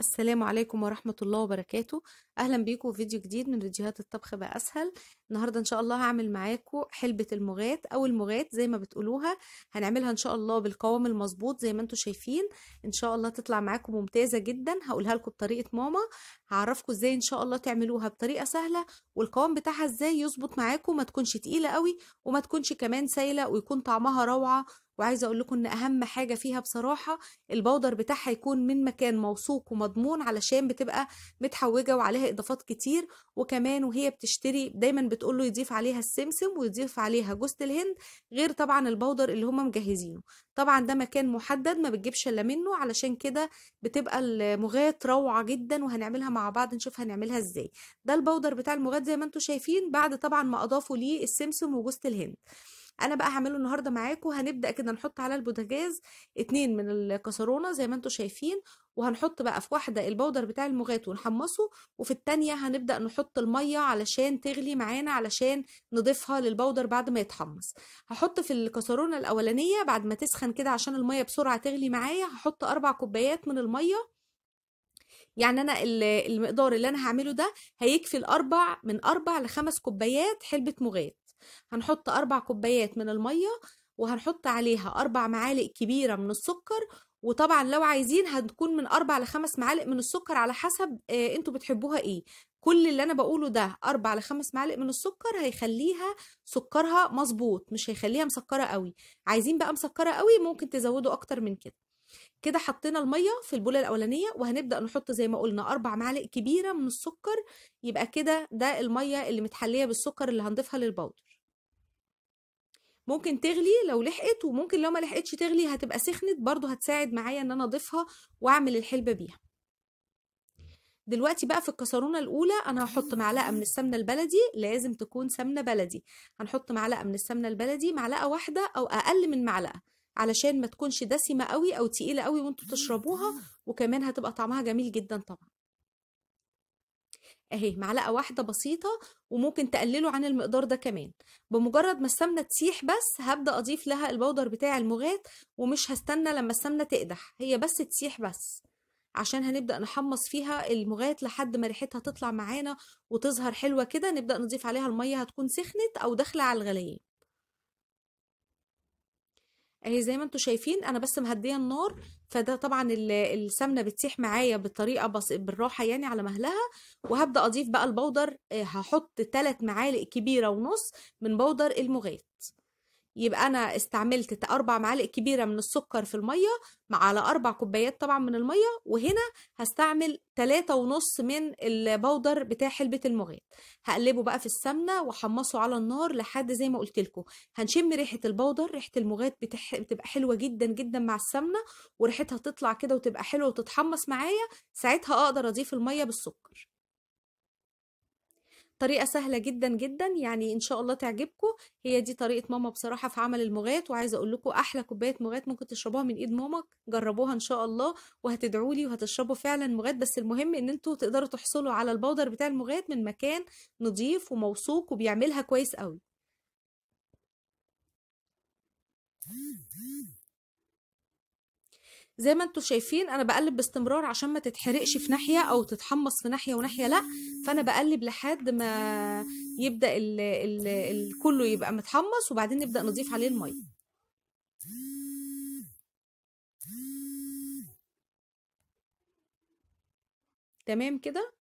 السلام عليكم ورحمة الله وبركاته أهلا بيكم في فيديو جديد من فيديوهات الطبخ بقى أسهل النهاردة إن شاء الله هعمل معاكم حلبة المغات أو المغات زي ما بتقولوها هنعملها إن شاء الله بالقوام المظبوط زي ما انتم شايفين إن شاء الله تطلع معاكم ممتازة جدا هقولها لكم بطريقة ماما هعرفكم إزاي إن شاء الله تعملوها بطريقة سهلة والقوام بتاعها إزاي يظبط معاكم ما تكونش تقيلة قوي وما تكونش كمان سايلة ويكون طعمها روعة وعايزه اقول لكم ان اهم حاجه فيها بصراحه البودر بتاعها يكون من مكان موثوق ومضمون علشان بتبقى متحوجه وعليها اضافات كتير وكمان وهي بتشتري دايما بتقول له يضيف عليها السمسم ويضيف عليها جوز الهند غير طبعا البودر اللي هم مجهزينه طبعا ده مكان محدد ما بتجيبش الا منه علشان كده بتبقى المغات روعه جدا وهنعملها مع بعض نشوف هنعملها ازاي ده البودر بتاع المغات زي ما انتم شايفين بعد طبعا ما اضافوا ليه السمسم وجوز الهند انا بقى هعمله النهارده معاكم هنبدا كده نحط على البوتاجاز اتنين من الكسرونه زي ما انتم شايفين وهنحط بقى في واحده البودر بتاع المغات ونحمصه وفي التانيه هنبدا نحط الميه علشان تغلي معانا علشان نضيفها للبودر بعد ما يتحمص هحط في الكسرونه الاولانيه بعد ما تسخن كده عشان الميه بسرعه تغلي معايا هحط اربع كوبايات من الميه يعني انا المقدار اللي انا هعمله ده هيكفي الاربع من اربع لخمس كوبايات حلبة مغات هنحط أربع كوبايات من المية وهنحط عليها أربع معالق كبيرة من السكر وطبعا لو عايزين هتكون من أربع لخمس معالق من السكر على حسب آه انتوا بتحبوها ايه كل اللي انا بقوله ده أربع لخمس معالق من السكر هيخليها سكرها مظبوط مش هيخليها مسكرة قوي عايزين بقى مسكرة قوي ممكن تزودوا أكتر من كده كده حطينا المية في البولة الأولانية وهنبدأ نحط زي ما قلنا أربع معالق كبيرة من السكر يبقى كده ده المية اللي متحلية بالسكر اللي هنضيفها للبودر ممكن تغلي لو لحقت وممكن لو ما لحقتش تغلي هتبقى سخنت برضو هتساعد معايا ان انا اضيفها واعمل الحلبة بيها دلوقتي بقى في الكسرونة الأولى أنا هحط معلقة من السمنة البلدي لازم تكون سمنة بلدي هنحط معلقة من السمنة البلدي معلقة واحدة أو أقل من معلقة علشان ما تكونش دسمة قوي أو تقيلة قوي وانتوا تشربوها وكمان هتبقى طعمها جميل جدا طبعا اهي معلقه واحده بسيطه وممكن تقلله عن المقدار ده كمان بمجرد ما السمنه تسيح بس هبدا اضيف لها البودر بتاع المغات ومش هستنى لما السمنه تقدح هي بس تسيح بس عشان هنبدا نحمص فيها المغات لحد ما ريحتها تطلع معانا وتظهر حلوه كده نبدا نضيف عليها الميه هتكون سخنت او داخله على الغليان اهي زي ما انتم شايفين انا بس مهديه النار فده طبعا السمنه بتسيح معايا بطريقه بس بالراحه يعني على مهلها وهبدا اضيف بقى البودر آه، هحط 3 معالق كبيره ونص من بودر المغات يبقى انا استعملت اربع معالق كبيره من السكر في الميه مع على اربع كوبايات طبعا من الميه وهنا هستعمل تلاتة ونص من البودر بتاع حلبة المغيط هقلبه بقى في السمنة واحمصه على النار لحد زي ما قلت لكم هنشم ريحة البودر ريحة المغيط بتح... بتبقى حلوة جدا جدا مع السمنة وريحتها تطلع كده وتبقى حلوة وتتحمص معايا ساعتها اقدر اضيف المية بالسكر طريقة سهلة جدا جدا يعني ان شاء الله تعجبكم هي دي طريقة ماما بصراحة في عمل المغات وعايزة اقول لكم احلى كوباية مغات ممكن تشربوها من ايد مامك جربوها ان شاء الله وهتدعوا لي وهتشربوا فعلا مغات بس المهم ان انتوا تقدروا تحصلوا على البودر بتاع المغات من مكان نظيف وموثوق وبيعملها كويس قوي زي ما انتم شايفين انا بقلب باستمرار عشان ما تتحرقش في ناحيه او تتحمص في ناحيه وناحيه لا فانا بقلب لحد ما يبدا ال ال الـ كله يبقى متحمص وبعدين نبدا نضيف عليه الميه تمام كده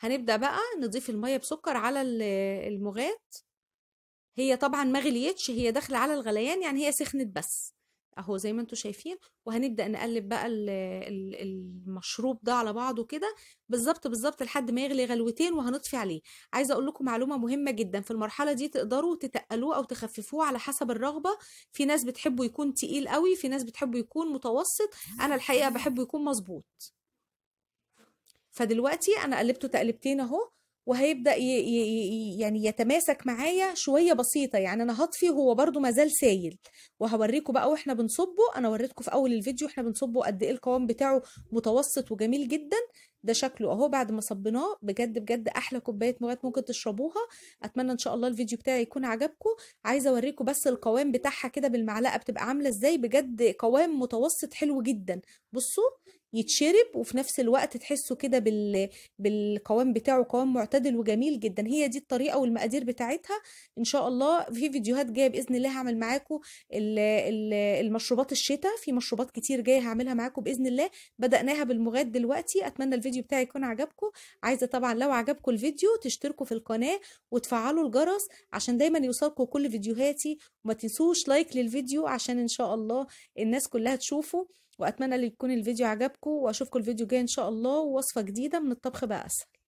هنبدا بقى نضيف الميه بسكر على المغات هي طبعا ما غليتش هي داخله على الغليان يعني هي سخنت بس اهو زي ما انتم شايفين وهنبدا نقلب بقى المشروب ده على بعضه كده بالظبط بالظبط لحد ما يغلي غلوتين وهنطفي عليه عايزه اقول لكم معلومه مهمه جدا في المرحله دي تقدروا تتقلوه او تخففوه على حسب الرغبه في ناس بتحبه يكون تقيل قوي في ناس بتحبه يكون متوسط انا الحقيقه بحبه يكون مظبوط فدلوقتي انا قلبته تقلبتين اهو وهيبدا ي... ي... يعني يتماسك معايا شويه بسيطه يعني انا هطفي وهو برده ما زال سايل وهوريكم بقى واحنا بنصبه انا وريتكم في اول الفيديو احنا بنصبه قد ايه القوام بتاعه متوسط وجميل جدا ده شكله اهو بعد ما صبيناه بجد بجد احلى كوبايه مواد ممكن تشربوها اتمنى ان شاء الله الفيديو بتاعي يكون عجبكم عايزه اوريكم بس القوام بتاعها كده بالمعلقه بتبقى عامله ازاي بجد قوام متوسط حلو جدا بصوا يتشرب وفي نفس الوقت تحسه كده بال... بالقوام بتاعه قوام معتدل وجميل جدا هي دي الطريقه والمقادير بتاعتها ان شاء الله في فيديوهات جايه باذن الله هعمل معاكم المشروبات الشتاء في مشروبات كتير جايه هعملها معاكم باذن الله بداناها بالمغاد دلوقتي اتمنى الفيديو بتاعي يكون عجبكم عايزه طبعا لو عجبكم الفيديو تشتركوا في القناه وتفعلوا الجرس عشان دايما يوصلكم كل فيديوهاتي وما تنسوش لايك للفيديو عشان ان شاء الله الناس كلها تشوفه واتمنى يكون الفيديو عجبكم واشوفكم الفيديو الجاي ان شاء الله ووصفه جديده من الطبخ بقى اسهل